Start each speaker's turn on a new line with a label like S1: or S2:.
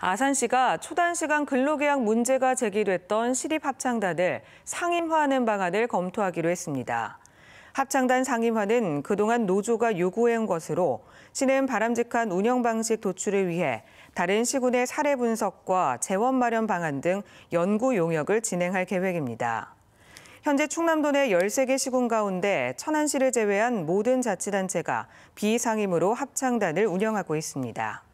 S1: 아산시가 초단시간 근로계약 문제가 제기됐던 시립합창단을 상임화하는 방안을 검토하기로 했습니다. 합창단 상임화는 그동안 노조가 요구해온 것으로 시는 바람직한 운영 방식 도출을 위해 다른 시군의 사례 분석과 재원 마련 방안 등 연구 용역을 진행할 계획입니다. 현재 충남도 내 13개 시군 가운데 천안시를 제외한 모든 자치단체가 비상임으로 합창단을 운영하고 있습니다.